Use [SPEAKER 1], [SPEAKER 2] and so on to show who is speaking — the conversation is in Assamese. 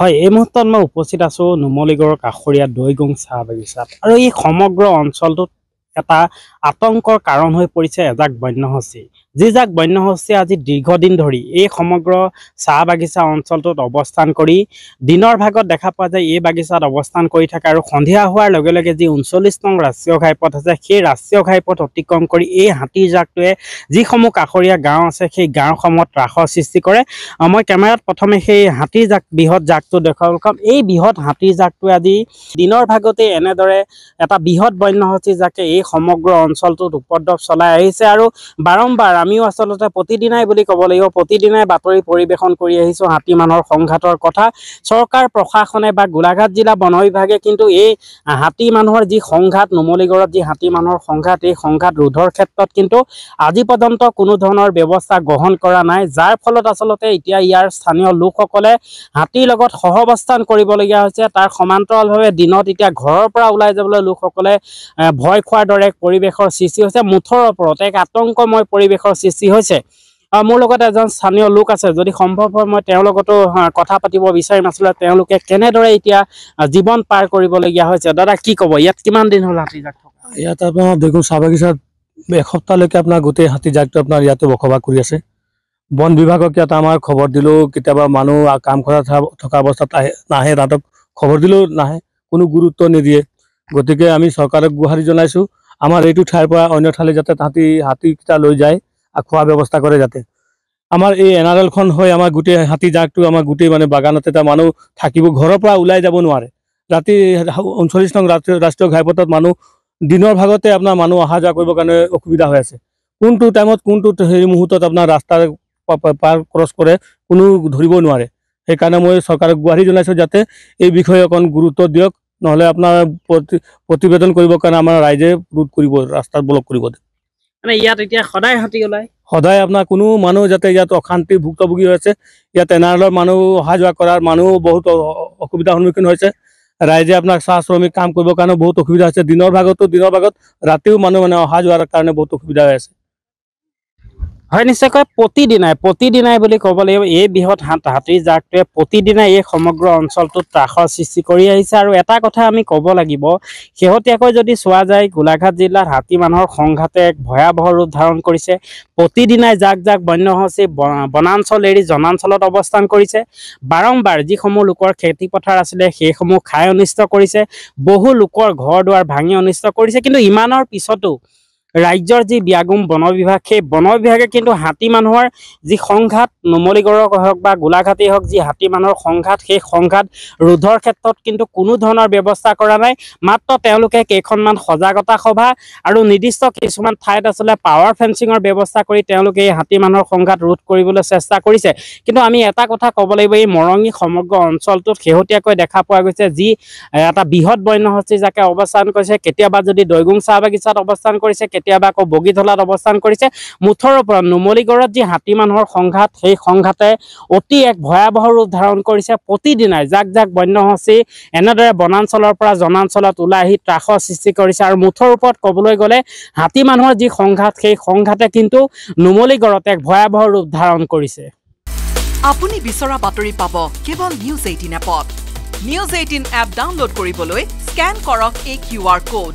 [SPEAKER 1] হয় এই মুহূৰ্তত মই উপস্থিত আছো নুমলীগড়ৰ কাষৰীয়া দৈগং চাহ বাগিচাত আৰু এই সমগ্ৰ অঞ্চলটোত এটা আতংকৰ কাৰণ হৈ পৰিছে এজাক বন্যসূচী যি যাক বন্যহস্তীয়ে আজি দীৰ্ঘদিন ধৰি এই সমগ্ৰ চাহ বাগিচা অঞ্চলটোত অৱস্থান কৰি দিনৰ ভাগত দেখা পোৱা যায় এই বাগিচাত অৱস্থান কৰি থাকে আৰু সন্ধিয়া হোৱাৰ লগে লগে যি ঊনচল্লিছ নং ৰাষ্ট্ৰীয় ঘাইপথ আছে সেই ৰাষ্ট্ৰীয় ঘাইপথ অতিক্ৰম কৰি এই হাতীৰ জাকটোৱে যিসমূহ কাষৰীয়া গাঁও আছে সেই গাঁওসমূহত ত্ৰাসৰ সৃষ্টি কৰে মই কেমেৰাত প্ৰথমে সেই হাতীৰ জাক বৃহৎ জাকটো দেখুৱাব কাৰণ এই বৃহৎ হাতীৰ জাকটোৱে আজি দিনৰ ভাগতেই এনেদৰে এটা বৃহৎ বন্যহস্তী জাকে এই সমগ্ৰ অঞ্চলটোত উপদ্ৰৱ চলাই আহিছে আৰু বাৰম্বাৰ আমিও আচলতে প্ৰতিদিনাই বুলি ক'ব লাগিব প্ৰতিদিনাই বাতৰি পৰিৱেশন কৰি আহিছোঁ হাতী মানুহৰ সংঘাতৰ কথা চৰকাৰ প্ৰশাসনে বা গোলাঘাট জিলা বন বিভাগে কিন্তু এই হাতী মানুহৰ যি সংঘাত নুমলীগড়ত যি হাতী মানুহৰ সংঘাত এই সংঘাত ৰোধৰ ক্ষেত্ৰত কিন্তু আজি পৰ্যন্ত কোনো ধৰণৰ ব্যৱস্থা গ্ৰহণ কৰা নাই যাৰ ফলত আচলতে এতিয়া ইয়াৰ স্থানীয় লোকসকলে হাতীৰ লগত সহৱস্থান কৰিবলগীয়া হৈছে তাৰ সমান্তৰালভাৱে দিনত এতিয়া ঘৰৰ পৰা ওলাই যাবলৈ লোকসকলে ভয় খোৱাৰ দৰে পৰিৱেশৰ সৃষ্টি হৈছে মুঠৰ ওপৰত এক আতংকময় পৰিৱেশৰ সৃষ্টি হৈছে মোৰ লগত এজন স্থানীয় লোক আছে যদি সম্ভৱ হয় মই তেওঁৰ লগতো কথা পাতিব বিচাৰিম আচলতে তেওঁলোকে কেনেদৰে এতিয়া জীৱন পাৰ কৰিবলগীয়া হৈছে দাদা কি ক'ব ইয়াত কিমান দিন হ'ল হাতী জাকটো
[SPEAKER 2] ইয়াত আপোনাৰ দেখোন চাহ বাগিচাত এসপ্তাহলৈকে আপোনাৰ গোটেই হাতী জাকটো আপোনাৰ ইয়াতে বসবাস কৰি আছে বন বিভাগক ইয়াত আমাৰ খবৰ দিলেও কেতিয়াবা মানুহ কাম কৰা থকা অৱস্থাত আহে নাহে তাহাঁতক খবৰ দিলেও নাহে কোনো গুৰুত্ব নিদিয়ে গতিকে আমি চৰকাৰক গুহাৰি জনাইছোঁ আমাৰ এইটো ঠাইৰ পৰা অন্য ঠাইলৈ যাতে তাহাঁতি হাতীকেইটা লৈ যায় খোৱাৰ ব্যৱস্থা কৰে যাতে আমাৰ এই এন আৰ এলখন হৈ আমাৰ গোটেই হাতী জাকটো আমাৰ গোটেই মানে বাগানতে এটা মানুহ থাকিব ঘৰৰ পৰা ওলাই যাব নোৱাৰে ৰাতি ঊনচল্লিছ নং ৰাষ্ট্ৰীয় ৰাষ্ট্ৰীয় ঘাইপথত মানুহ দিনৰ ভাগতে আপোনাৰ মানুহ অহা যোৱা কৰিবৰ কাৰণে অসুবিধা হৈ আছে কোনটো টাইমত কোনটো সেই মুহূৰ্তত আপোনাৰ ৰাস্তাৰ পাৰ ক্ৰছ কৰে কোনো ধৰিব নোৱাৰে সেইকাৰণে মই চৰকাৰক গুৱাহাটী জনাইছোঁ যাতে এই বিষয়ে অকণ গুৰুত্ব দিয়ক নহ'লে আপোনাৰ প্ৰতি প্ৰতিবেদন কৰিবৰ কাৰণে আমাৰ ৰাইজে ৰোধ কৰিব ৰাস্তাত ব্লক কৰিব
[SPEAKER 1] মানে ইয়াত এতিয়া সদায় হাতী ওলায়
[SPEAKER 2] সদায় আপোনাৰ কোনো মানুহ যাতে ইয়াত অশান্তি ভুক্তভোগী হৈছে ইয়াত এন মানুহ অহা যোৱা কৰাৰ মানুহ বহুত অসুবিধাৰ সন্মুখীন হৈছে ৰাইজে আপোনাৰ চাহ শ্ৰমিক কাম কৰিবৰ কাৰণে বহুত অসুবিধা হৈছে দিনৰ ভাগতো দিনৰ ভাগত ৰাতিও মানুহ মানে অহা যোৱাৰ কাৰণে বহুত অসুবিধা হৈ আছে হয়
[SPEAKER 1] নিশ্চয়কৈ প্ৰতিদিনাই প্ৰতিদিনাই বুলি ক'ব লাগিব এই বৃহৎ হাতীৰ জাকটোৱে প্ৰতিদিনাই এই সমগ্ৰ অঞ্চলটোত ত্ৰাসৰ সৃষ্টি কৰি আহিছে আৰু এটা কথা আমি ক'ব লাগিব শেহতীয়াকৈ যদি চোৱা যায় গোলাঘাট জিলাত হাতী মানুহৰ সংঘাতে এক ভয়াৱহ ৰূপ ধাৰণ কৰিছে প্ৰতিদিনাই জাক জাক বন্যসচী বনাঞ্চল এৰি জনাঞ্চলত অৱস্থান কৰিছে বাৰম্বাৰ যিসমূহ লোকৰ খেতিপথাৰ আছিলে সেইসমূহ খাই অনিষ্ট কৰিছে বহু লোকৰ ঘৰ দুৱাৰ ভাঙি অনিষ্ট কৰিছে কিন্তু ইমানৰ পিছতো ৰাজ্যৰ যি বিয়াগুম বন বিভাগ সেই বন বিভাগে কিন্তু হাতী মানুহৰ যি সংঘাত নুমলীগড়ক হওক বা গোলাঘাটেই হওক যি হাতী মানুহৰ সংঘাত সেই সংঘাত ৰোধৰ ক্ষেত্ৰত কিন্তু কোনো ধৰণৰ ব্যৱস্থা কৰা নাই মাত্ৰ তেওঁলোকে কেইখনমান সজাগতা সভা আৰু নিৰ্দিষ্ট কিছুমান ঠাইত আচলতে পাৱাৰ ফেঞ্চিঙৰ ব্যৱস্থা কৰি তেওঁলোকে এই হাতী মানুহৰ সংঘাত ৰোধ কৰিবলৈ চেষ্টা কৰিছে কিন্তু আমি এটা কথা ক'ব লাগিব এই মৰঙী সমগ্ৰ অঞ্চলটোত শেহতীয়াকৈ দেখা পোৱা গৈছে যি এটা বৃহৎ বন্যহস্তি যাকে অৱস্থান কৰিছে কেতিয়াবা যদি দৈগুং চাহ বাগিচাত অৱস্থান কৰিছে কেতিয়াবা আকৌ বগীতলাত অৱস্থান কৰিছে মুঠৰ ওপৰত নুমলীগড়ত যি হাতী মানুহৰ সংঘাত সেই সংঘাতে অতি এক ভয়াৱহ ৰূপ ধাৰণ কৰিছে প্ৰতিদিনাই যাক যাক বন্যসচী এনেদৰে বনাঞ্চলৰ পৰা জনাঞ্চলত ওলাই আহি ত্ৰাসৰ সৃষ্টি কৰিছে আৰু মুঠৰ ওপৰত ক'বলৈ গ'লে হাতী মানুহৰ যি সংঘাত সেই সংঘাতে কিন্তু নুমলীগড়ত এক ভয়াৱহ ৰূপ ধাৰণ কৰিছে আপুনি বিচৰা বাতৰি পাব কেৱল নিউজ এইটিন এপত নিউজ এইটিন এপ ডাউনলোড কৰিবলৈ স্কেন কৰক এই কিউ আৰ ক'ড